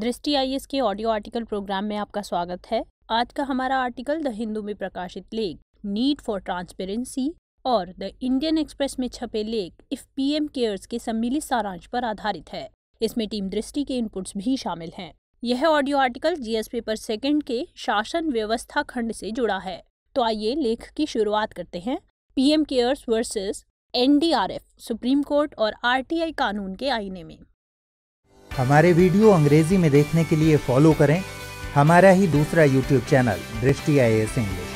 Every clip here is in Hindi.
दृष्टि आई के ऑडियो आर्टिकल प्रोग्राम में आपका स्वागत है आज का हमारा आर्टिकल द हिंदू में प्रकाशित लेख नीड फॉर ट्रांसपेरेंसी और द इंडियन एक्सप्रेस में छपे लेख इफ पीएम केयर्स के सम्मिलित सारांश पर आधारित है इसमें टीम दृष्टि के इनपुट्स भी शामिल हैं यह audio article GS paper second के शासन व्यवस्था खंड से जुड़ा है तो आइए लेख की शुरुआत करते हैं PM Cares versus NDRF Supreme Court और आरटीआई कानून के आईने में हमारे वीडियो अंग्रेजी में देखने के लिए फॉलो करें हमारा ही दूसरा यूट्यूब चैनल दृष्टि आई इंग्लिश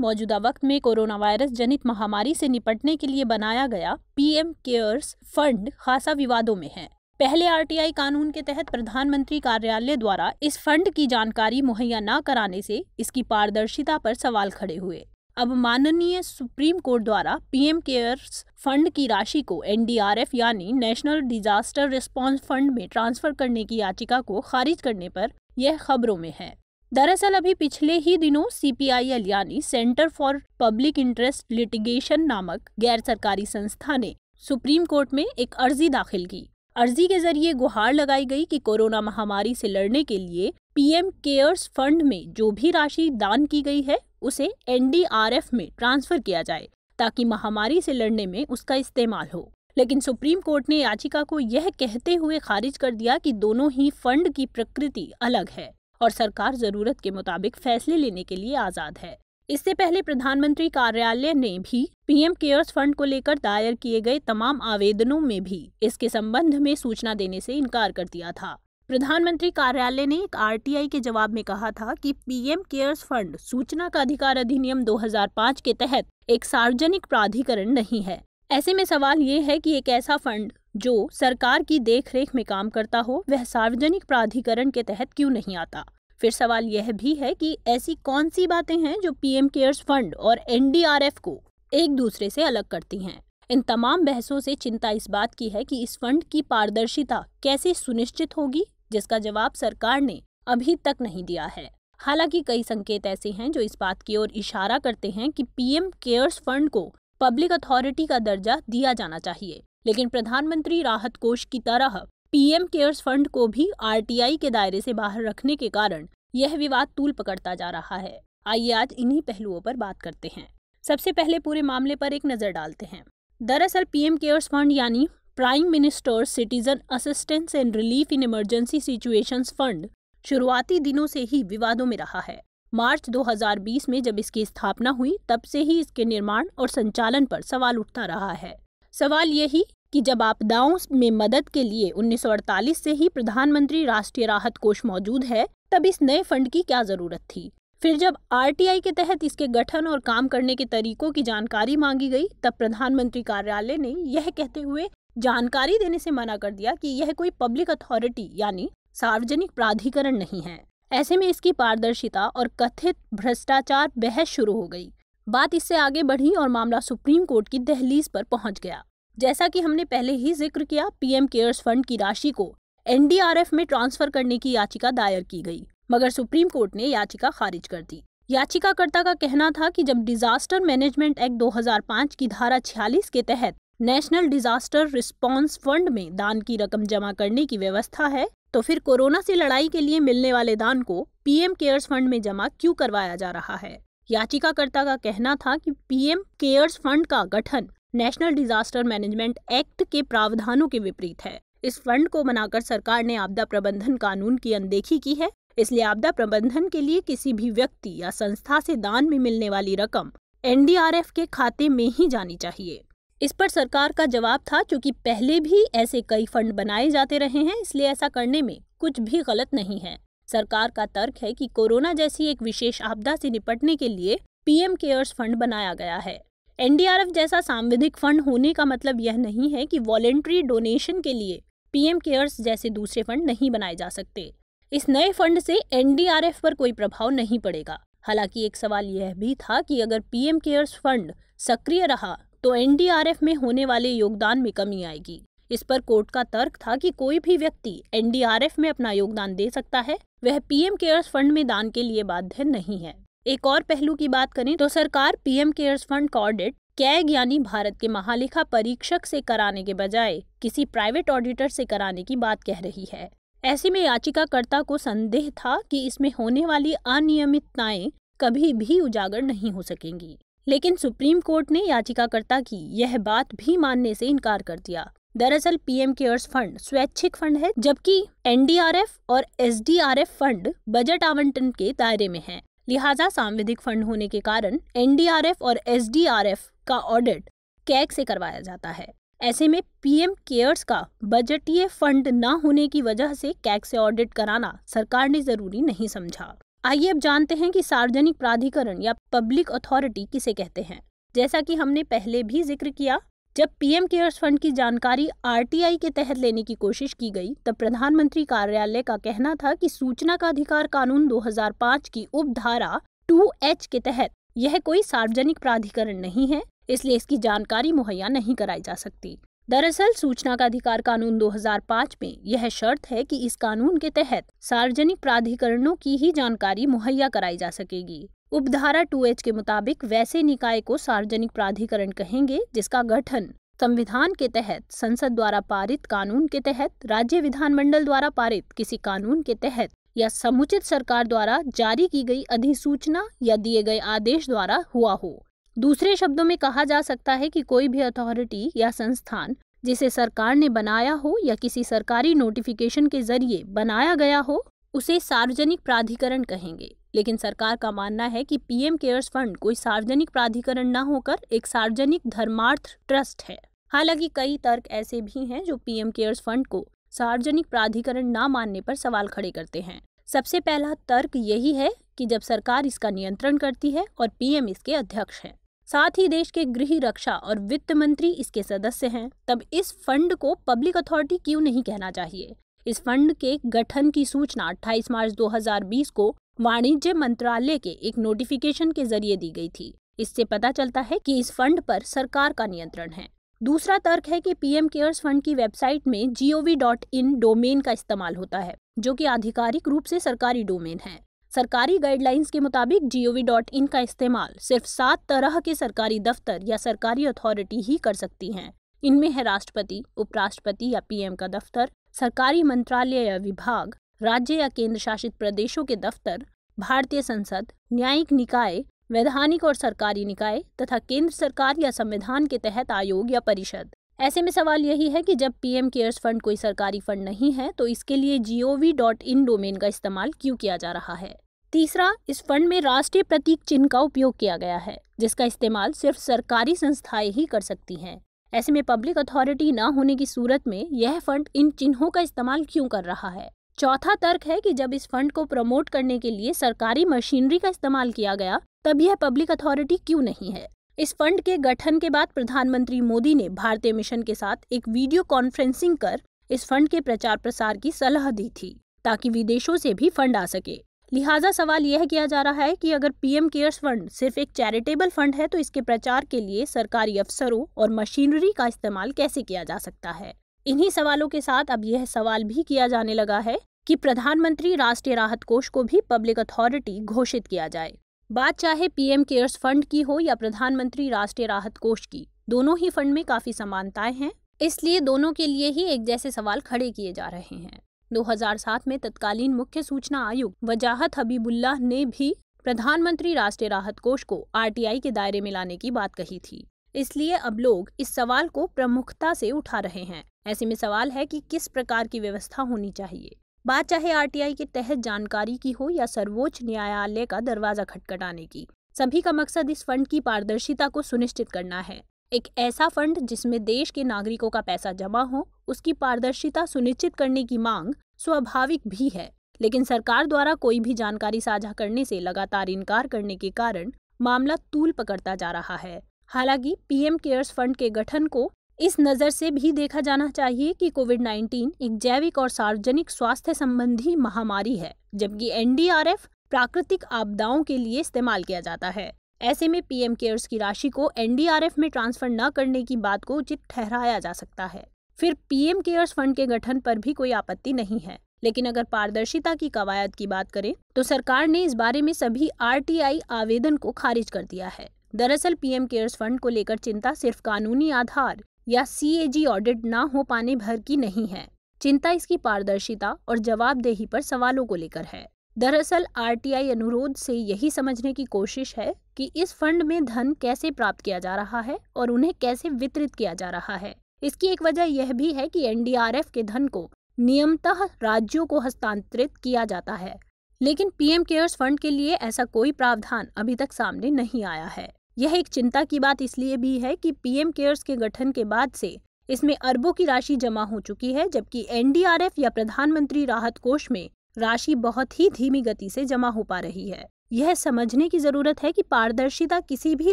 मौजूदा वक्त में कोरोना वायरस जनित महामारी से निपटने के लिए बनाया गया पीएम केयर्स फंड खासा विवादों में है पहले आरटीआई कानून के तहत प्रधानमंत्री कार्यालय द्वारा इस फंड की जानकारी मुहैया न कराने से इसकी पारदर्शिता पर सवाल खड़े हुए अब माननीय सुप्रीम कोर्ट द्वारा पीएम केयर्स फंड की राशि को एनडीआरएफ यानी नेशनल डिजास्टर रिस्पांस फंड में ट्रांसफर करने की याचिका को खारिज करने पर यह खबरों में है दरअसल अभी पिछले ही दिनों सीपीआईएल यानी centre for public interest litigation नामक गैर सरकारी संस्था ने सुप्रीम कोर्ट में एक अर्जी दाखिल की अर्जी के जरिए गुहार लगाई गई कि कोरोना महामारी से लड़ने के लिए पीएम केयर्स फंड में जो भी राशि दान की गई है उसे एनडीआरएफ में ट्रांसफर किया जाए ताकि महामारी से लड़ने में उसका इस्तेमाल हो लेकिन सुप्रीम कोर्ट ने याचिका को यह कहते हुए खारिज कर दिया कि दोनों ही फंड की प्रकृति अलग है और सरकार जरूरत के मुताबिक फैसले लेने के लिए आजाद है इससे पहले प्रधानमंत्री कार्यालय ने भी पीएम केयर्स फंड को लेकर दायर किए गए तमाम आवेदनों में भी इसके संबंध में सूचना देने से इनकार कर दिया था प्रधानमंत्री कार्यालय ने एक आरटीआई के जवाब में कहा था कि पीएम केयर्स फंड सूचना का अधिकार अधिनियम 2005 के तहत एक सार्वजनिक प्राधिकरण नहीं है ऐसे में सवाल ये है कि एक ऐसा फंड जो सरकार की देखरेख में काम करता हो वह सार्वजनिक प्राधिकरण के तहत क्यों नहीं आता फिर सवाल यह भी है कि ऐसी कौन सी बातें हैं जो पीएम केयर्स फंड और एनडीआरएफ को एक दूसरे से अलग करती हैं इन तमाम बहसों से चिंता इस बात की है कि इस फंड की पारदर्शिता कैसे सुनिश्चित होगी जिसका जवाब सरकार ने अभी तक नहीं दिया है हालांकि कई संकेत ऐसे हैं जो इस बात की ओर इशारा करते हैं कि पीएम केयर्स फंड को पब्लिक अथॉरिटी का दर्जा दिया जाना चाहिए लेकिन प्रधानमंत्री राहत कोष की तरह पीएम केयर्स फंड को भी आरटीआई के दायरे से बाहर रखने के कारण यह विवाद तूल पकड़ता जा रहा है आइए आज इन्हीं पहलुओं पर बात करते हैं सबसे पहले पूरे मामले पर एक नजर डालते हैं दरअसल पीएम केयर्स फंड यानी prime minister citizen assistance and relief in emergency situations fund शुरुआती दिनों से ही विवादों में रहा है मार्च 2020 में जब इसकी स्थापना हुई तब से ही इसके निर्माण और संचालन पर सवाल उठता रहा है सवाल यही कि जब आपदाओं में मदद के लिए 1948 से ही प्रधानमंत्री राष्ट्रीय राहत कोष मौजूद है तब इस नए फंड की क्या जरूरत थी फिर जब आर के तहत इसके गठन और काम करने के तरीकों की जानकारी मांगी गई तब प्रधानमंत्री कार्यालय ने यह कहते हुए जानकारी देने से मना कर दिया कि यह कोई पब्लिक अथॉरिटी यानी सार्वजनिक प्राधिकरण नहीं है ऐसे में इसकी पारदर्शिता और कथित भ्रष्टाचार बहस शुरू हो गई बात इससे आगे बढ़ी और मामला सुप्रीम कोर्ट की दहलीज पर पहुंच गया जैसा कि हमने पहले ही जिक्र किया पीएम केयर्स फंड की राशि को एनडीआरएफ में ट्रांसफर करने की याचिका दायर की गई मगर सुप्रीम कोर्ट ने याचिका खारिज कर दी याचिकाकर्ता का कहना था कि जब डिजास्टर मैनेजमेंट एक्ट 2005 की धारा 46 के तहत नेशनल डिजास्टर रिस्पांस फंड में दान की रकम जमा करने की व्यवस्था है तो फिर कोरोना से लड़ाई के लिए मिलने वाले दान को पीएम केयर्स फंड में जमा क्यों करवाया जा रहा है याचिकाकर्ता का कहना था कि पीएम केयर्स फंड का गठन नेशनल डिजास्टर मैनेजमेंट एक्ट के प्रावधानों के विपरीत है इस फंड को बनाकर सरकार ने आपदा प्रबंधन कानून की अनदेखी की है इसलिए आपदा प्रबंधन के लिए किसी भी व्यक्ति या संस्था से दान में मिलने वाली रकम एनडीआरएफ के खाते में ही जानी चाहिए इस पर सरकार का जवाब था क्योंकि पहले भी ऐसे कई फंड बनाए जाते रहे हैं इसलिए ऐसा करने में कुछ भी गलत नहीं है सरकार का तर्क है कि कोरोना जैसी एक विशेष आपदा से निपटने के लिए पीएम केयर्स फंड बनाया गया है एनडीआरएफ जैसा सांविधिक फंड होने का मतलब यह नहीं है कि वॉलेंट्री डोनेशन के लिए पीएम केयर्स जैसे दूसरे फंड नहीं बनाए जा सकते इस नए फंड से एनडीआरएफ पर कोई प्रभाव नहीं पड़ेगा हालांकि एक सवाल यह भी था कि अगर पीएम केयर्स फंड सक्रिय रहा तो एनडीआरएफ में होने वाले योगदान में कमी आएगी इस पर कोर्ट का तर्क था कि कोई भी व्यक्ति एनडीआरएफ में अपना योगदान दे सकता है वह पीएम केयर्स फंड में दान के लिए बाध्य नहीं है एक और पहलू की बात करें तो सरकार पीएम केयर्स फंड का ऑडिट कैग यानी भारत के महालेखा परीक्षक से कराने के बजाय किसी प्राइवेट ऑडिटर से कराने की बात कह रही है ऐसे में याचिकाकर्ता को संदेह था कि इसमें होने वाली अनियमितताएं कभी भी उजागर नहीं हो सकेंगी लेकिन सुप्रीम कोर्ट ने याचिकाकर्ता की यह बात भी मानने से इनकार कर दिया दरअसल पीएम केयर्स फंड स्वैच्छिक फंड है जबकि एनडीआरएफ और एसडीआरएफ फंड बजट आवंटन के दायरे में है लिहाजा सांविधिक फंड होने के कारण एनडीआरएफ और एसडीआरएफ का ऑडिट कैग से करवाया जाता है ऐसे में पीएम केयर्स का बजटीय फंड न होने की वजह से कैग से ऑडिट कराना सरकार ने जरूरी नहीं समझा आइए अब जानते हैं कि सार्वजनिक प्राधिकरण या पब्लिक अथॉरिटी किसे कहते हैं जैसा कि हमने पहले भी जिक्र किया जब पीएम केयर्स फंड की जानकारी आरटीआई के तहत लेने की कोशिश की गई तब प्रधानमंत्री कार्यालय का कहना था कि सूचना का अधिकार कानून 2005 की उपधारा 2H के तहत यह कोई सार्वजनिक प्राधिकरण नहीं है इसलिए इसकी जानकारी मुहैया नहीं कराई जा सकती दरअसल सूचना का अधिकार कानून 2005 में यह शर्त है कि इस कानून के तहत सार्वजनिक प्राधिकरणों की ही जानकारी मुहैया कराई जा सकेगी उपधारा 2H के मुताबिक वैसे निकाय को सार्वजनिक प्राधिकरण कहेंगे जिसका गठन संविधान के तहत संसद द्वारा पारित कानून के तहत राज्य विधानमंडल द्वारा पारित किसी कानून के तहत या समुचित सरकार द्वारा जारी की गई अधिसूचना या दिए गए आदेश द्वारा हुआ हो दूसरे शब्दों में कहा जा सकता है कि कोई भी अथॉरिटी या संस्थान जिसे सरकार ने बनाया हो या किसी सरकारी नोटिफिकेशन के जरिए बनाया गया हो उसे सार्वजनिक प्राधिकरण कहेंगे लेकिन सरकार का मानना है कि पीएम केयर्स फंड कोई सार्वजनिक प्राधिकरण न होकर एक सार्वजनिक धर्मार्थ ट्रस्ट है हालांकि कई तर्क ऐसे भी हैं जो पीएम केयर्स फंड को सार्वजनिक प्राधिकरण न मानने पर सवाल खड़े करते हैं सबसे पहला तर्क यही है कि जब सरकार इसका नियंत्रण करती है और पीएम इसके अध्यक्ष हैं साथ ही देश के गृह रक्षा और वित्त मंत्री इसके सदस्य हैं तब इस फंड को पब्लिक अथॉरिटी क्यों नहीं कहना चाहिए इस फंड के गठन की सूचना 28 मार्च 2020 को वाणिज्य मंत्रालय के एक नोटिफिकेशन के जरिए दी गई थी इससे पता चलता है कि इस फंड पर सरकार का नियंत्रण है दूसरा तर्क है कि पीएम केयर्स फंड की वेबसाइट में जी डॉट इन डोमेन का इस्तेमाल होता है जो कि आधिकारिक रूप से सरकारी डोमेन है सरकारी गाइडलाइंस के मुताबिक जी डॉट इन का इस्तेमाल सिर्फ सात तरह के सरकारी दफ्तर या सरकारी अथॉरिटी ही कर सकती हैं इनमें है राष्ट्रपति उपराष्ट्रपति या पीएम का दफ्तर सरकारी मंत्रालय या विभाग राज्य या केंद्र शासित प्रदेशों के दफ्तर भारतीय संसद न्यायिक निकाय वैधानिक और सरकारी निकाय तथा केंद्र सरकार या संविधान के तहत आयोग या परिषद ऐसे में सवाल यही है कि जब पीएम केयर्स फंड कोई सरकारी फंड नहीं है तो इसके लिए जी डॉट इन डोमेन का इस्तेमाल क्यों किया जा रहा है तीसरा इस फंड में राष्ट्रीय प्रतीक चिन्ह का उपयोग किया गया है जिसका इस्तेमाल सिर्फ सरकारी संस्थाएं ही कर सकती हैं ऐसे में पब्लिक अथॉरिटी न होने की सूरत में यह फंड इन चिन्हों का इस्तेमाल क्यों कर रहा है चौथा तर्क है कि जब इस फंड को प्रमोट करने के लिए सरकारी मशीनरी का इस्तेमाल किया गया तब यह पब्लिक अथॉरिटी क्यों नहीं है इस फंड के गठन के बाद प्रधानमंत्री मोदी ने भारतीय मिशन के साथ एक वीडियो कॉन्फ्रेंसिंग कर इस फंड के प्रचार प्रसार की सलाह दी थी ताकि विदेशों से भी फंड आ सके लिहाजा सवाल यह किया जा रहा है कि अगर पीएम केयर्स फंड सिर्फ एक चैरिटेबल फंड है तो इसके प्रचार के लिए सरकारी अफसरों और मशीनरी का इस्तेमाल कैसे किया जा सकता है इन्हीं सवालों के साथ अब यह सवाल भी किया जाने लगा है कि प्रधानमंत्री राष्ट्रीय राहत कोष को भी पब्लिक अथॉरिटी घोषित किया जाए बात चाहे पीएम केयर्स फंड की हो या प्रधानमंत्री राष्ट्रीय राहत कोष की दोनों ही फंड में काफी समानताएं हैं इसलिए दोनों के लिए ही एक जैसे सवाल खड़े किए जा रहे हैं 2007 में तत्कालीन मुख्य सूचना आयुक्त वजाहत हबीबुल्ला ने भी प्रधानमंत्री राष्ट्रीय राहत कोष को आरटीआई के दायरे में लाने की बात कही थी इसलिए अब लोग इस सवाल को प्रमुखता से उठा रहे हैं ऐसे में सवाल है कि किस प्रकार की व्यवस्था होनी चाहिए बात चाहे आरटीआई के तहत जानकारी की हो या सर्वोच्च न्यायालय का दरवाजा खटखटाने की सभी का मकसद इस फंड की पारदर्शिता को सुनिश्चित करना है एक ऐसा फंड जिसमें देश के नागरिकों का पैसा जमा हो उसकी पारदर्शिता सुनिश्चित करने की मांग स्वाभाविक भी है लेकिन सरकार द्वारा कोई भी जानकारी साझा करने से लगातार इनकार करने के कारण मामला तूल पकड़ता जा रहा है हालांकि पीएम केयर्स फंड के गठन को इस नज़र से भी देखा जाना चाहिए कि कोविड 19 एक जैविक और सार्वजनिक स्वास्थ्य संबंधी महामारी है जबकि एनडीआरएफ प्राकृतिक आपदाओं के लिए इस्तेमाल किया जाता है ऐसे में पीएम केयर्स की राशि को एनडीआरएफ में ट्रांसफर न करने की बात को उचित ठहराया जा सकता है फिर पीएम केयर्स फंड के गठन पर भी कोई आपत्ति नहीं है लेकिन अगर पारदर्शिता की कवायद की बात करें तो सरकार ने इस बारे में सभी आरटीआई आवेदन को खारिज कर दिया है दरअसल पीएम केयर्स फंड को लेकर चिंता सिर्फ कानूनी आधार या सीएजी ऑडिट ना हो पाने भर की नहीं है चिंता इसकी पारदर्शिता और जवाबदेही पर सवालों को लेकर है दरअसल आरटीआई अनुरोध से यही समझने की कोशिश है कि इस फंड में धन कैसे प्राप्त किया जा रहा है और उन्हें कैसे वितरित किया जा रहा है इसकी एक वजह यह भी है कि एनडीआरएफ के धन को नियमतः राज्यों को हस्तांतरित किया जाता है लेकिन पीएम केयर्स फंड के लिए ऐसा कोई प्रावधान अभी तक सामने नहीं आया है यह एक चिंता की बात इसलिए भी है कि पीएम केयर्स के गठन के बाद से इसमें अरबों की राशि जमा हो चुकी है जबकि एनडीआरएफ या प्रधानमंत्री राहत कोष में राशि बहुत ही धीमी गति से जमा हो पा रही है यह समझने की जरूरत है कि पारदर्शिता किसी भी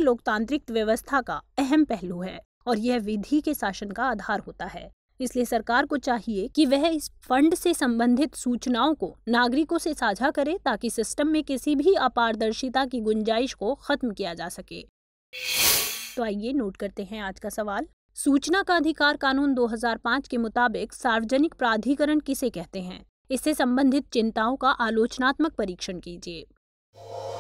लोकतांत्रिक व्यवस्था का अहम पहलू है और यह विधि के शासन का आधार होता है इसलिए सरकार को चाहिए कि वह इस फंड से संबंधित सूचनाओं को नागरिकों से साझा करे ताकि सिस्टम में किसी भी अपारदर्शिता की गुंजाइश को खत्म किया जा सके तो आइए नोट करते हैं आज का सवाल सूचना का अधिकार कानून 2005 के मुताबिक सार्वजनिक प्राधिकरण किसे कहते हैं इससे संबंधित चिंताओं का आलोचनात्मक परीक्षण कीजिए